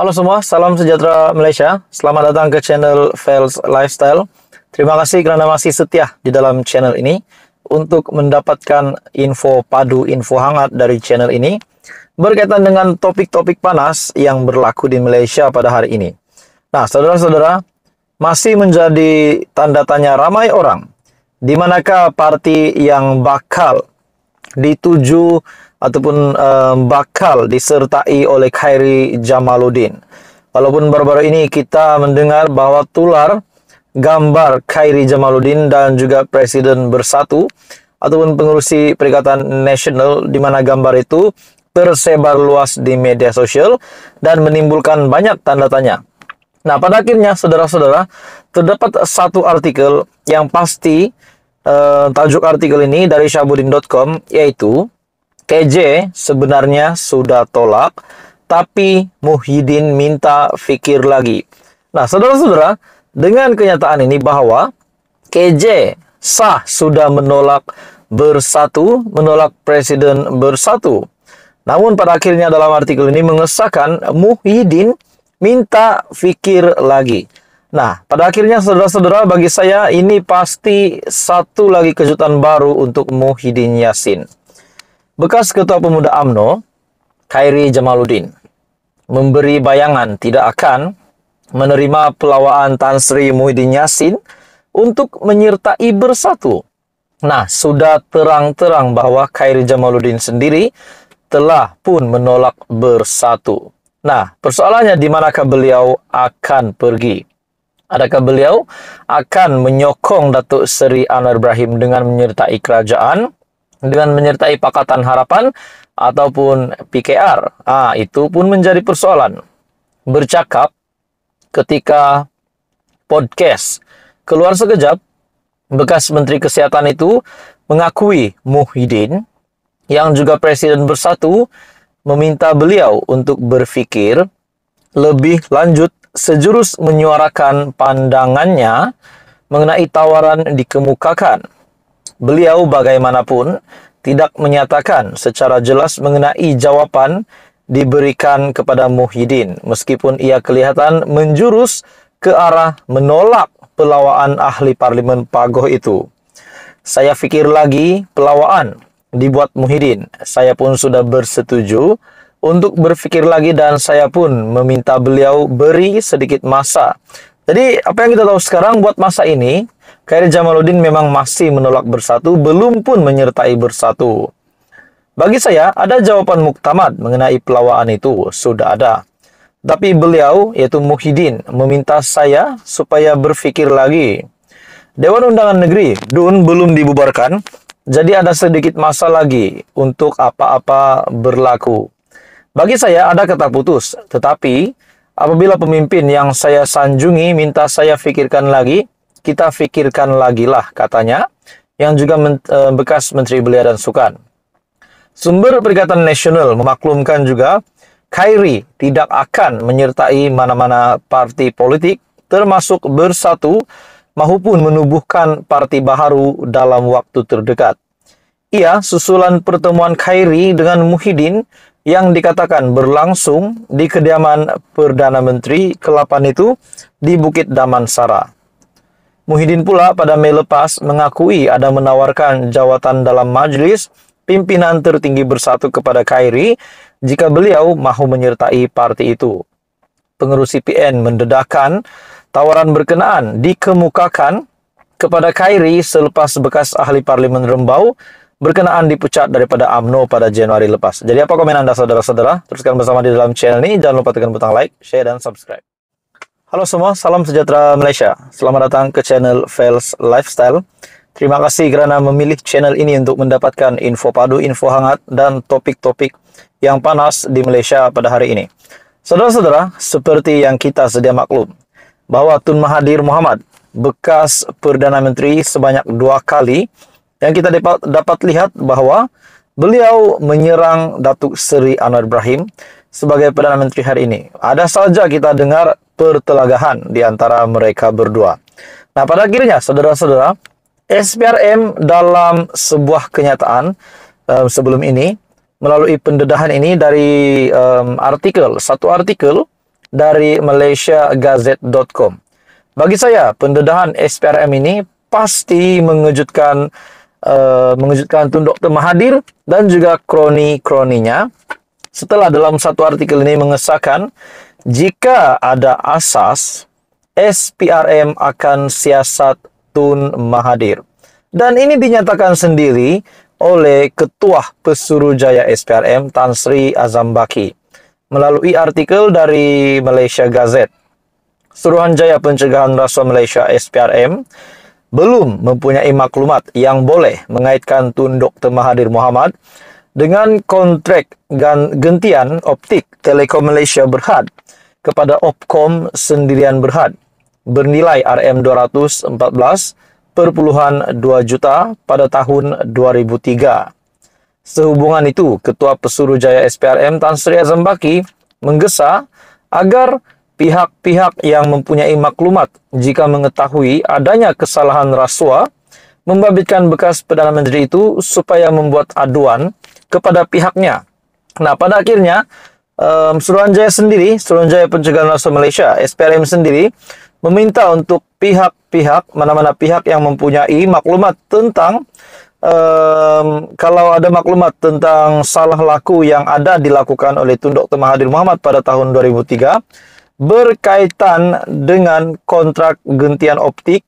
Halo semua, salam sejahtera Malaysia. Selamat datang ke channel Fels Lifestyle. Terima kasih kerana masih setia di dalam channel ini. Untuk mendapatkan info padu, info hangat dari channel ini berkaitan dengan topik-topik panas yang berlaku di Malaysia pada hari ini. Nah, saudara-saudara, masih menjadi tanda tanya ramai orang. Di manakah parti yang bakal dituju ataupun um, bakal disertai oleh Khairi Jamaluddin. Walaupun baru-baru ini kita mendengar bahwa tular gambar Khairi Jamaluddin dan juga Presiden Bersatu ataupun pengurusi Perikatan Nasional di mana gambar itu tersebar luas di media sosial dan menimbulkan banyak tanda tanya. Nah, pada akhirnya saudara-saudara, terdapat satu artikel yang pasti eh, tajuk artikel ini dari syabudin.com yaitu KJ sebenarnya sudah tolak, tapi Muhyiddin minta fikir lagi. Nah, saudara-saudara, dengan kenyataan ini bahwa KJ sah sudah menolak bersatu, menolak presiden bersatu. Namun pada akhirnya dalam artikel ini mengesahkan Muhyiddin minta fikir lagi. Nah, pada akhirnya saudara-saudara bagi saya ini pasti satu lagi kejutan baru untuk Muhyiddin Yassin. Bekas Ketua Pemuda AMNO, Khairi Jamaluddin, memberi bayangan tidak akan menerima pelawaan Tan Sri Muhyiddin Yassin untuk menyertai bersatu. Nah, sudah terang-terang bahwa Khairi Jamaluddin sendiri telah pun menolak bersatu. Nah, persoalannya di manakah beliau akan pergi? Adakah beliau akan menyokong Datuk Seri Anwar Ibrahim dengan menyertai kerajaan dengan menyertai Pakatan Harapan ataupun PKR. Ah, itu pun menjadi persoalan. Bercakap ketika podcast keluar sekejap, bekas Menteri Kesehatan itu mengakui Muhyiddin yang juga Presiden Bersatu meminta beliau untuk berpikir lebih lanjut sejurus menyuarakan pandangannya mengenai tawaran dikemukakan Beliau bagaimanapun tidak menyatakan secara jelas mengenai jawaban diberikan kepada Muhyiddin meskipun ia kelihatan menjurus ke arah menolak pelawaan ahli parlimen Pagoh itu. Saya pikir lagi pelawaan dibuat Muhyiddin. Saya pun sudah bersetuju untuk berpikir lagi dan saya pun meminta beliau beri sedikit masa. Jadi apa yang kita tahu sekarang buat masa ini Kairi Jamaluddin memang masih menolak bersatu, belum pun menyertai bersatu. Bagi saya, ada jawaban muktamad mengenai pelawaan itu, sudah ada. Tapi beliau, yaitu Muhyiddin, meminta saya supaya berpikir lagi. Dewan Undangan Negeri, DUN, belum dibubarkan, jadi ada sedikit masa lagi untuk apa-apa berlaku. Bagi saya ada kata putus, tetapi apabila pemimpin yang saya sanjungi minta saya pikirkan lagi, kita pikirkan lagi lah katanya, yang juga men, e, bekas Menteri Belia dan Sukan. Sumber Perikatan Nasional memaklumkan juga Kairi tidak akan menyertai mana-mana parti politik termasuk bersatu maupun menubuhkan parti baharu dalam waktu terdekat. Ia susulan pertemuan Kairi dengan Muhyiddin yang dikatakan berlangsung di kediaman Perdana Menteri kelapan itu di Bukit Damansara. Muhyiddin pula pada Mei lepas mengakui ada menawarkan jawatan dalam majlis pimpinan tertinggi bersatu kepada Khairi jika beliau mahu menyertai parti itu. Pengurus CPN mendedahkan tawaran berkenaan dikemukakan kepada Khairi selepas bekas ahli parlimen Rembau berkenaan dipecat daripada AMNO pada Januari lepas. Jadi apa komen Anda saudara-saudara? Teruskan bersama di dalam channel ini. Jangan lupa tekan butang like, share, dan subscribe. Halo semua, salam sejahtera Malaysia. Selamat datang ke channel Fails Lifestyle. Terima kasih kerana memilih channel ini untuk mendapatkan info padu, info hangat, dan topik-topik yang panas di Malaysia pada hari ini. Saudara-saudara, seperti yang kita sedia maklum, bahwa Tun Mahathir Muhammad, bekas Perdana Menteri sebanyak dua kali, yang kita dapat, dapat lihat bahwa beliau menyerang Datuk Seri Anwar Ibrahim sebagai Perdana Menteri hari ini. Ada saja kita dengar pertelagahan di antara mereka berdua. Nah, pada akhirnya, saudara-saudara, SPRM dalam sebuah kenyataan um, sebelum ini, melalui pendedahan ini dari um, artikel, satu artikel dari malaysiagazette.com. Bagi saya, pendedahan SPRM ini pasti mengejutkan uh, mengejutkan Tun Dr. dan juga kroni-kroninya setelah dalam satu artikel ini mengesahkan jika ada asas SPRM akan siasat Tun Mahathir. Dan ini dinyatakan sendiri oleh Ketua Pesuruhjaya SPRM Tan Sri Azam Baki melalui artikel dari Malaysia Gazette. Suruhanjaya Pencegahan Rasuah Malaysia SPRM belum mempunyai maklumat yang boleh mengaitkan Tun Dr. Mahathir Muhammad dengan kontrak gantian optik Telekom Malaysia Berhad kepada Opcom Sendirian Berhad bernilai rm 2142 juta pada tahun 2003. Sehubungan itu, Ketua Pesuruhjaya SPRM Tan Sri Azam Baki menggesa agar pihak-pihak yang mempunyai maklumat jika mengetahui adanya kesalahan rasuah membabitkan bekas Perdana Menteri itu supaya membuat aduan kepada pihaknya. Nah, pada akhirnya, um, Suruhanjaya sendiri, Suruhanjaya Pencegahan Rasul Malaysia, SPRM sendiri, meminta untuk pihak-pihak, mana-mana pihak yang mempunyai maklumat tentang um, kalau ada maklumat tentang salah laku yang ada dilakukan oleh Tunduk Temahadir Muhammad pada tahun 2003 berkaitan dengan kontrak gentian optik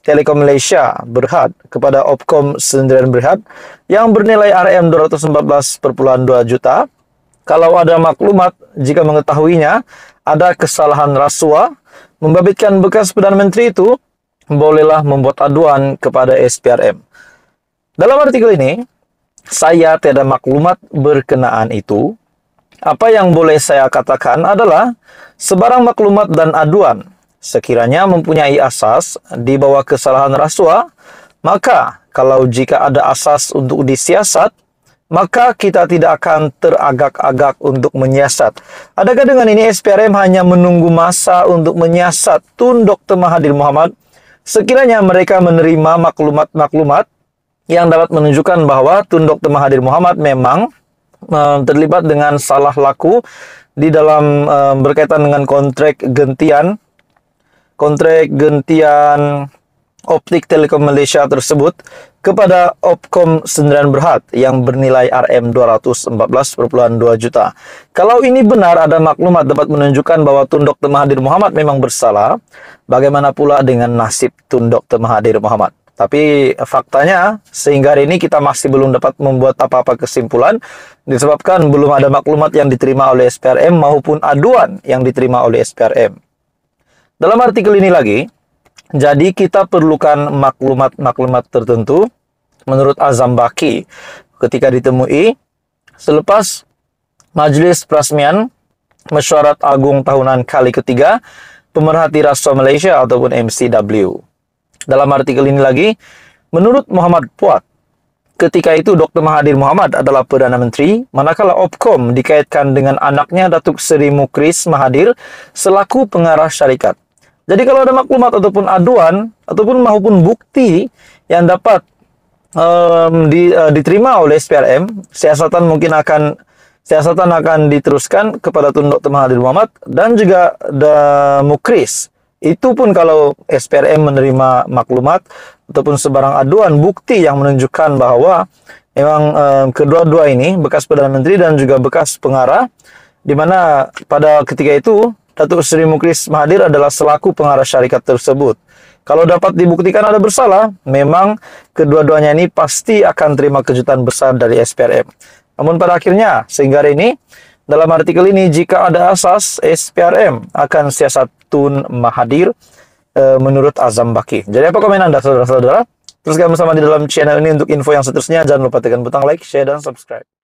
Telekom Malaysia Berhad kepada Opcom Sendirian Berhad yang bernilai RM 214.2 juta. Kalau ada maklumat jika mengetahuinya ada kesalahan rasuah membabitkan bekas Perdana Menteri itu bolehlah membuat aduan kepada SPRM. Dalam artikel ini, saya tidak maklumat berkenaan itu. Apa yang boleh saya katakan adalah sebarang maklumat dan aduan Sekiranya mempunyai asas di bawah kesalahan rasuah, maka kalau jika ada asas untuk disiasat, maka kita tidak akan teragak-agak untuk menyiasat. Adakah dengan ini SPRM hanya menunggu masa untuk menyiasat tunduk Mahathir Muhammad? Sekiranya mereka menerima maklumat-maklumat yang dapat menunjukkan bahwa tunduk Mahathir Muhammad memang eh, terlibat dengan salah laku di dalam eh, berkaitan dengan kontrak gentian kontrak gentian optik Telekom Malaysia tersebut kepada Opcom Sendirian Berhad yang bernilai RM214.2 juta. Kalau ini benar ada maklumat dapat menunjukkan bahwa Tundok Temahadir Muhammad memang bersalah, bagaimana pula dengan nasib Tundok Temahadir Muhammad? Tapi faktanya sehingga hari ini kita masih belum dapat membuat apa-apa kesimpulan disebabkan belum ada maklumat yang diterima oleh SPRM maupun aduan yang diterima oleh SPRM. Dalam artikel ini lagi, jadi kita perlukan maklumat-maklumat tertentu menurut Azam Baki ketika ditemui selepas Majelis Prasmian Mesyuarat Agung Tahunan kali ketiga Pemerhati Rasuah Malaysia ataupun MCW. Dalam artikel ini lagi, menurut Muhammad Puat, Ketika itu Dr. Mahathir Muhammad adalah Perdana Menteri, manakala Opcom dikaitkan dengan anaknya Datuk Seri Mukris Mahathir selaku pengarah syarikat. Jadi kalau ada maklumat ataupun aduan ataupun maupun bukti yang dapat um, di, uh, diterima oleh SPRM, siasatan mungkin akan siasatan akan diteruskan kepada Tunduk Dr. Mahathir Muhammad dan juga The Mukris. Itu pun kalau SPRM menerima maklumat ataupun sebarang aduan bukti yang menunjukkan bahwa memang um, kedua-dua ini bekas Perdana Menteri dan juga bekas pengarah di mana pada ketika itu Datuk Sri Mukris Mahadir adalah selaku pengarah syarikat tersebut. Kalau dapat dibuktikan ada bersalah, memang kedua-duanya ini pasti akan terima kejutan besar dari SPRM. Namun pada akhirnya, sehingga hari ini, dalam artikel ini, jika ada asas, SPRM akan Tun Mahadir e, menurut Azam Baki. Jadi apa komen Anda, saudara-saudara? Teruskan bersama di dalam channel ini untuk info yang seterusnya. Jangan lupa tekan butang like, share, dan subscribe.